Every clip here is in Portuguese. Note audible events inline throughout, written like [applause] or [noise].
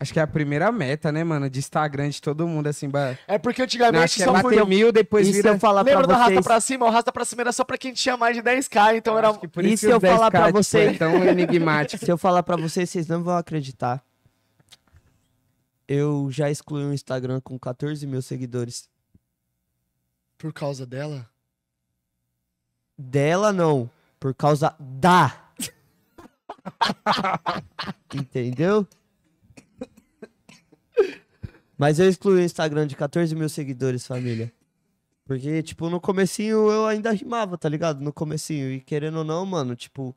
Acho que é a primeira meta, né, mano? De Instagram de todo mundo, assim. Ba... É porque antigamente Não, que é só é mil, depois isso vira... Eu falar Lembra do vocês... rasta pra cima? O rasta pra cima era só pra quem tinha mais de 10k, então era... Por isso, Se eu falar pra tipo, vocês... Tipo, é tão enigmático. [laughs] Se eu falar pra vocês, vocês não vão acreditar. Eu já excluí um Instagram com 14 mil seguidores. Por causa dela? Dela não. Por causa da... [laughs] Entendeu? Mas eu excluí o Instagram de 14 mil seguidores, família. Porque, tipo, no comecinho eu ainda rimava, tá ligado? No comecinho. E querendo ou não, mano, tipo.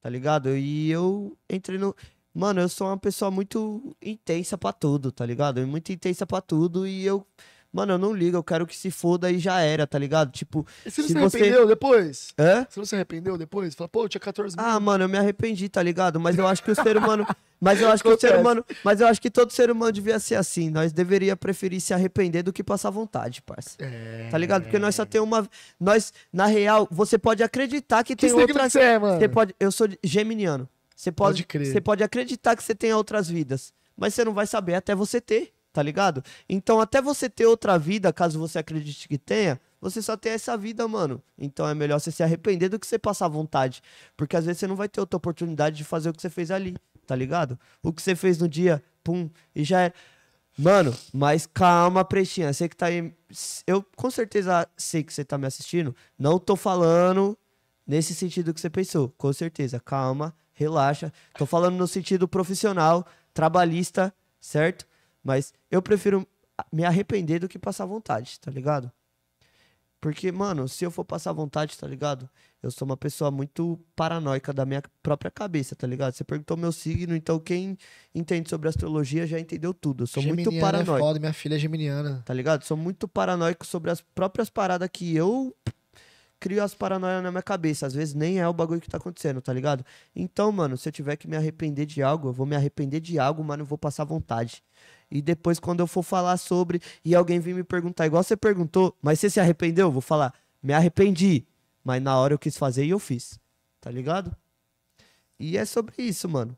Tá ligado? E eu entrei no. Mano, eu sou uma pessoa muito intensa para tudo, tá ligado? Muito intensa para tudo. E eu Mano, eu não ligo, eu quero que se foda e já era, tá ligado? Tipo. E se, se você se arrependeu depois? Hã? Você não se arrependeu depois? Fala, pô, eu tinha 14 ah, mil. Ah, mano, eu me arrependi, tá ligado? Mas eu acho que o ser humano. [laughs] Mas eu acho que Acontece. o ser humano. Mas eu acho que todo ser humano devia ser assim. Nós deveria preferir se arrepender do que passar vontade, parça. É... Tá ligado? Porque nós só tem uma. Nós, na real, você pode acreditar que, que tem outra. Que você é, mano? Você pode... Eu sou geminiano. Você pode, pode crer. Você pode acreditar que você tem outras vidas. Mas você não vai saber até você ter tá ligado? Então, até você ter outra vida, caso você acredite que tenha, você só tem essa vida, mano. Então é melhor você se arrepender do que você passar vontade. Porque às vezes você não vai ter outra oportunidade de fazer o que você fez ali, tá ligado? O que você fez no dia, pum, e já era. É. Mano, mas calma, Prestinha. Sei que tá aí. Eu com certeza sei que você tá me assistindo. Não tô falando nesse sentido que você pensou. Com certeza. Calma, relaxa. Tô falando no sentido profissional, trabalhista, certo? Mas eu prefiro me arrepender do que passar vontade, tá ligado? Porque, mano, se eu for passar vontade, tá ligado? Eu sou uma pessoa muito paranoica da minha própria cabeça, tá ligado? Você perguntou meu signo, então quem entende sobre astrologia já entendeu tudo. Eu sou geminiana muito é paranoico. É foda, minha filha é geminiana. Tá ligado? Sou muito paranoico sobre as próprias paradas que eu crio as paranoias na minha cabeça. Às vezes nem é o bagulho que tá acontecendo, tá ligado? Então, mano, se eu tiver que me arrepender de algo, eu vou me arrepender de algo, mas não vou passar vontade. E depois, quando eu for falar sobre e alguém vir me perguntar, igual você perguntou, mas você se arrependeu? Eu vou falar, me arrependi. Mas na hora eu quis fazer e eu fiz. Tá ligado? E é sobre isso, mano.